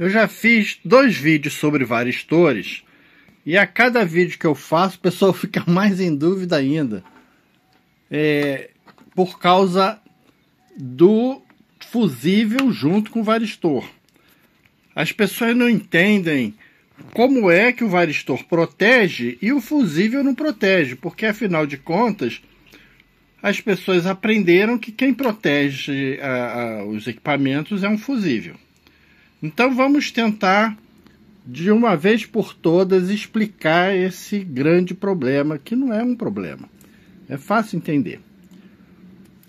Eu já fiz dois vídeos sobre varistores e a cada vídeo que eu faço o pessoal fica mais em dúvida ainda. É, por causa do fusível junto com o varistor. As pessoas não entendem como é que o varistor protege e o fusível não protege, porque afinal de contas as pessoas aprenderam que quem protege a, a, os equipamentos é um fusível. Então vamos tentar de uma vez por todas explicar esse grande problema, que não é um problema. É fácil entender.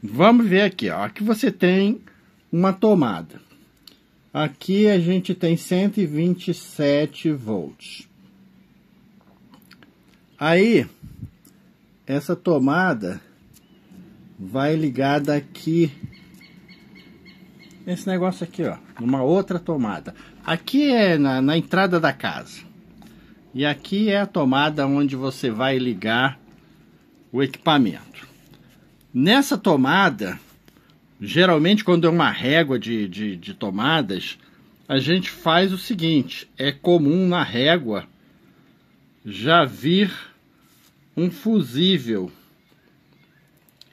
Vamos ver aqui, ó. Aqui você tem uma tomada. Aqui a gente tem 127 volts. Aí, essa tomada vai ligada aqui esse negócio aqui, ó, numa outra tomada. Aqui é na, na entrada da casa. E aqui é a tomada onde você vai ligar o equipamento. Nessa tomada, geralmente quando é uma régua de, de, de tomadas, a gente faz o seguinte, é comum na régua já vir um fusível.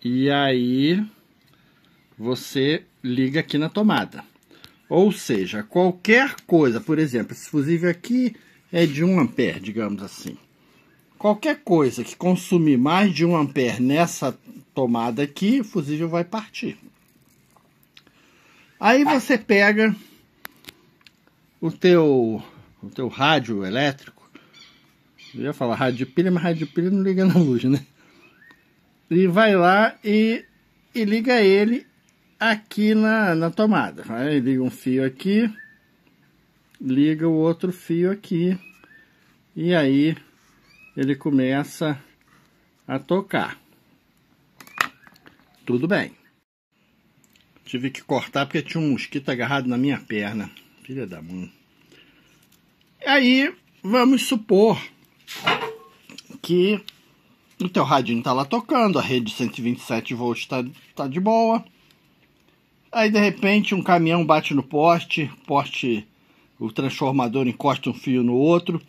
E aí você liga aqui na tomada. Ou seja, qualquer coisa, por exemplo, esse fusível aqui é de 1 ampere, digamos assim. Qualquer coisa que consumir mais de 1 ampere nessa tomada aqui, o fusível vai partir. Aí tá. você pega o teu, o teu rádio elétrico, eu ia falar rádio de pilha, mas rádio de pilha não liga na luz, né? E vai lá e, e liga ele aqui na, na tomada. Aí liga um fio aqui, liga o outro fio aqui, e aí ele começa a tocar. Tudo bem. Tive que cortar porque tinha um mosquito agarrado na minha perna. Filha da mãe. Aí, vamos supor que o teu radinho está lá tocando, a rede 127 volts está tá de boa, Aí de repente um caminhão bate no poste, poste, o transformador encosta um fio no outro,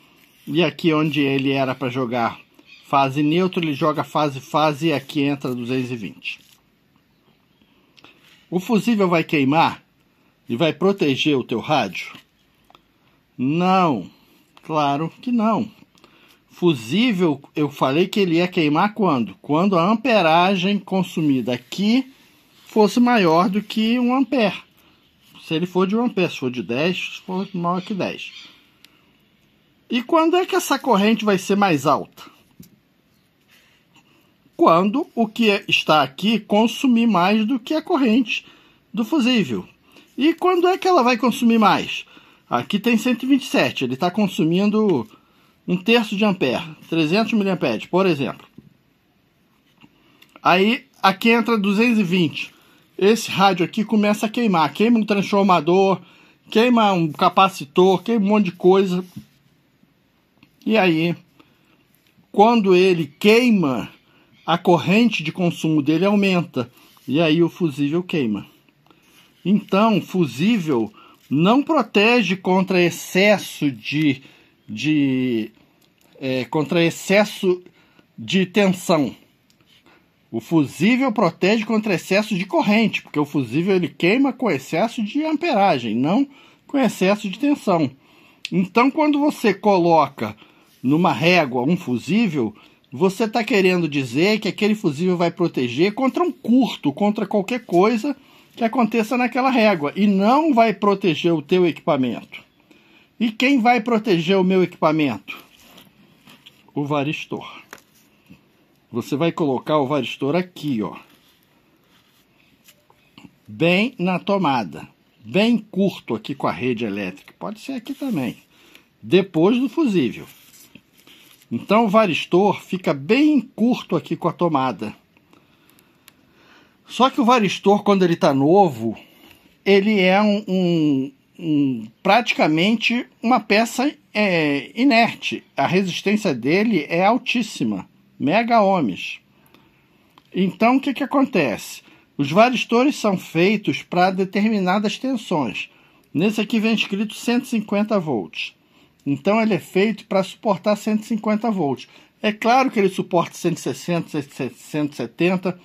e aqui onde ele era para jogar fase neutro, ele joga fase fase e aqui entra 220. O fusível vai queimar e vai proteger o teu rádio? Não, claro que não. Fusível, eu falei que ele ia queimar quando? Quando a amperagem consumida aqui fosse maior do que 1 ampere. Se ele for de 1 ampere, se for de 10, se for maior que 10. E quando é que essa corrente vai ser mais alta? Quando o que é, está aqui consumir mais do que a corrente do fusível. E quando é que ela vai consumir mais? Aqui tem 127, ele está consumindo um terço de ampere, 300 mA, por exemplo. Aí aqui entra 220 esse rádio aqui começa a queimar. Queima um transformador, queima um capacitor, queima um monte de coisa. E aí, quando ele queima, a corrente de consumo dele aumenta. E aí o fusível queima. Então, fusível não protege contra excesso de, de é, contra excesso de tensão. O fusível protege contra excesso de corrente, porque o fusível ele queima com excesso de amperagem, não com excesso de tensão. Então, quando você coloca numa régua um fusível, você está querendo dizer que aquele fusível vai proteger contra um curto, contra qualquer coisa que aconteça naquela régua e não vai proteger o teu equipamento. E quem vai proteger o meu equipamento? O varistor você vai colocar o varistor aqui, ó. Bem na tomada, bem curto aqui com a rede elétrica, pode ser aqui também, depois do fusível. Então o varistor fica bem curto aqui com a tomada. Só que o varistor, quando ele está novo, ele é um, um, um praticamente uma peça é, inerte. A resistência dele é altíssima mega ohms. Então, o que, que acontece? Os varistores são feitos para determinadas tensões. Nesse aqui vem escrito 150 volts. Então, ele é feito para suportar 150 volts. É claro que ele suporta 160, 170,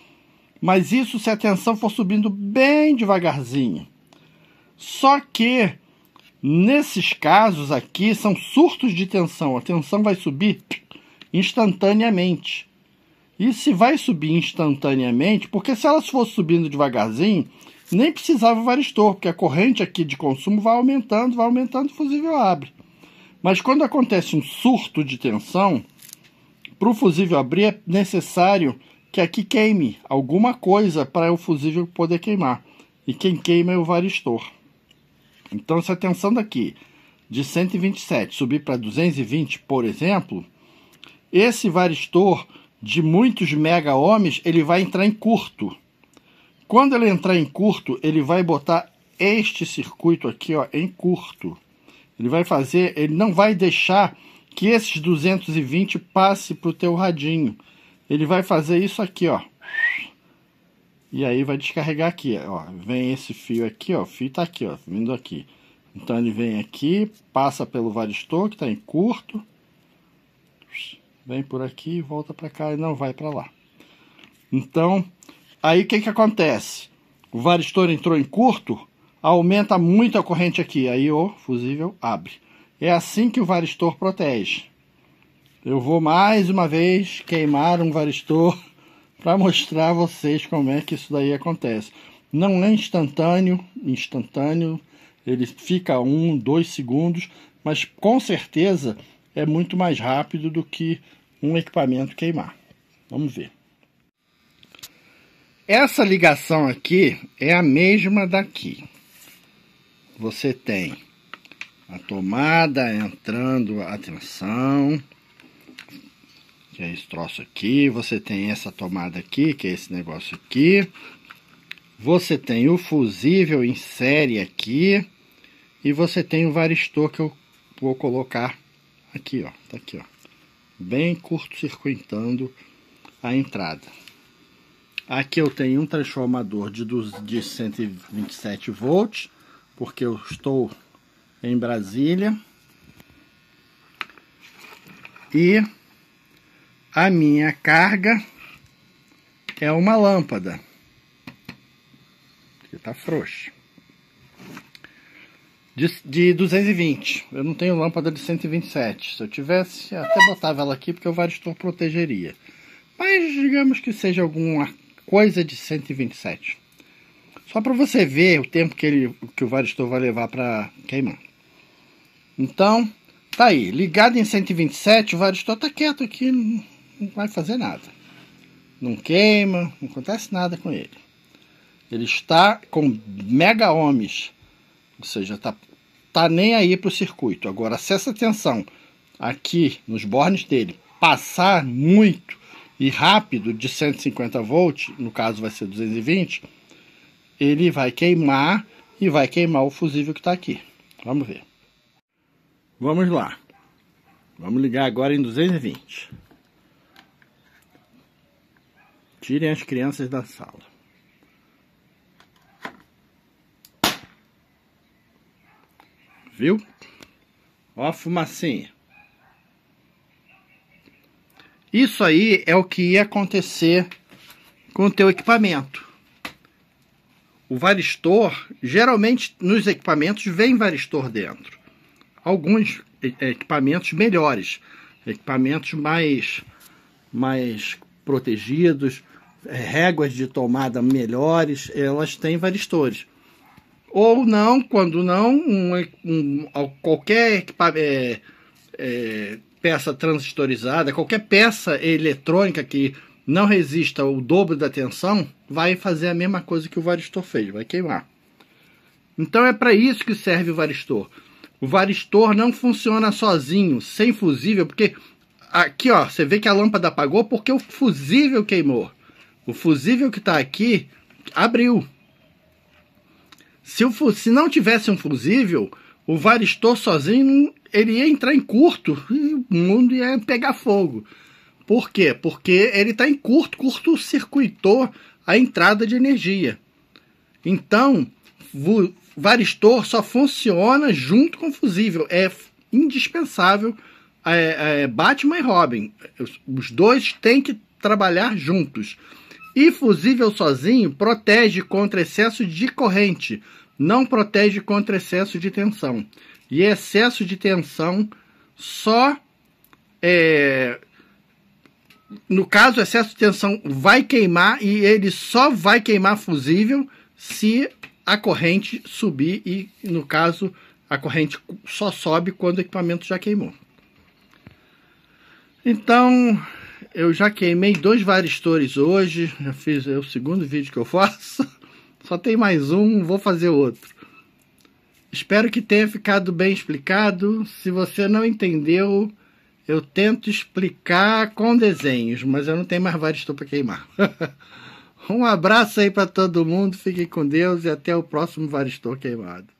mas isso se a tensão for subindo bem devagarzinho. Só que nesses casos aqui são surtos de tensão, a tensão vai subir instantaneamente. E se vai subir instantaneamente, porque se elas fossem subindo devagarzinho, nem precisava o varistor, porque a corrente aqui de consumo vai aumentando, vai aumentando, o fusível abre. Mas quando acontece um surto de tensão, para o fusível abrir é necessário que aqui queime alguma coisa para o fusível poder queimar. E quem queima é o varistor. Então, se a tensão daqui de 127 subir para 220, por exemplo, esse varistor de muitos mega ohms ele vai entrar em curto. Quando ele entrar em curto, ele vai botar este circuito aqui ó, em curto. Ele vai fazer, ele não vai deixar que esses 220 passe para o teu radinho. Ele vai fazer isso aqui, ó. E aí vai descarregar aqui, ó. Vem esse fio aqui, ó. O fio tá aqui, ó. Vindo aqui. Então ele vem aqui, passa pelo varistor que está em curto. Vem por aqui, volta para cá e não vai para lá. Então, aí o que, que acontece? O varistor entrou em curto, aumenta muito a corrente aqui. Aí o fusível abre. É assim que o varistor protege. Eu vou mais uma vez queimar um varistor para mostrar a vocês como é que isso daí acontece. Não é instantâneo, instantâneo, ele fica um, dois segundos, mas com certeza é muito mais rápido do que um equipamento queimar. Vamos ver. Essa ligação aqui é a mesma daqui. Você tem a tomada entrando a tensão, que é esse troço aqui. Você tem essa tomada aqui, que é esse negócio aqui. Você tem o fusível em série aqui. E você tem o varistor que eu vou colocar aqui, ó, tá aqui, ó, bem curto-circuitando a entrada. Aqui eu tenho um transformador de, de 127 volts, porque eu estou em Brasília. E a minha carga é uma lâmpada, que tá frouxa de, de 220. Eu não tenho lâmpada de 127. Se eu tivesse, até botava ela aqui porque o varistor protegeria. Mas digamos que seja alguma coisa de 127. Só para você ver o tempo que, ele, que o varistor vai levar para queimar. Então, tá aí. Ligado em 127, o varistor tá quieto aqui, não vai fazer nada. Não queima, não acontece nada com ele. Ele está com mega ohms ou seja, tá, tá nem aí para o circuito. Agora, se essa tensão aqui nos bornes dele passar muito e rápido de 150 volts, no caso vai ser 220, ele vai queimar e vai queimar o fusível que está aqui. Vamos ver. Vamos lá. Vamos ligar agora em 220. Tirem as crianças da sala. viu? Ó a fumacinha. Isso aí é o que ia acontecer com o teu equipamento. O varistor, geralmente nos equipamentos vem varistor dentro. Alguns é, é, equipamentos melhores, equipamentos mais, mais protegidos, é, réguas de tomada melhores, elas têm varistores ou não, quando não, um, um, qualquer é, é, peça transistorizada, qualquer peça eletrônica que não resista o dobro da tensão, vai fazer a mesma coisa que o varistor fez, vai queimar. Então é para isso que serve o varistor. O varistor não funciona sozinho, sem fusível, porque aqui ó, você vê que a lâmpada apagou porque o fusível queimou. O fusível que está aqui abriu. Se, o, se não tivesse um fusível, o Varistor sozinho ele ia entrar em curto e o mundo ia pegar fogo. Por quê? Porque ele está em curto, curto-circuitou a entrada de energia. Então, o varistor só funciona junto com o fusível. É indispensável. É, é, Batman e Robin, os dois têm que trabalhar juntos. E fusível sozinho protege contra excesso de corrente, não protege contra excesso de tensão. E excesso de tensão só é, no caso, excesso de tensão vai queimar e ele só vai queimar fusível se a corrente subir e, no caso, a corrente só sobe quando o equipamento já queimou. Então, eu já queimei dois varistores hoje, já fiz é o segundo vídeo que eu faço. Só tem mais um, vou fazer outro. Espero que tenha ficado bem explicado. Se você não entendeu, eu tento explicar com desenhos, mas eu não tenho mais varistor para queimar. um abraço aí para todo mundo, fiquem com Deus e até o próximo varistor queimado.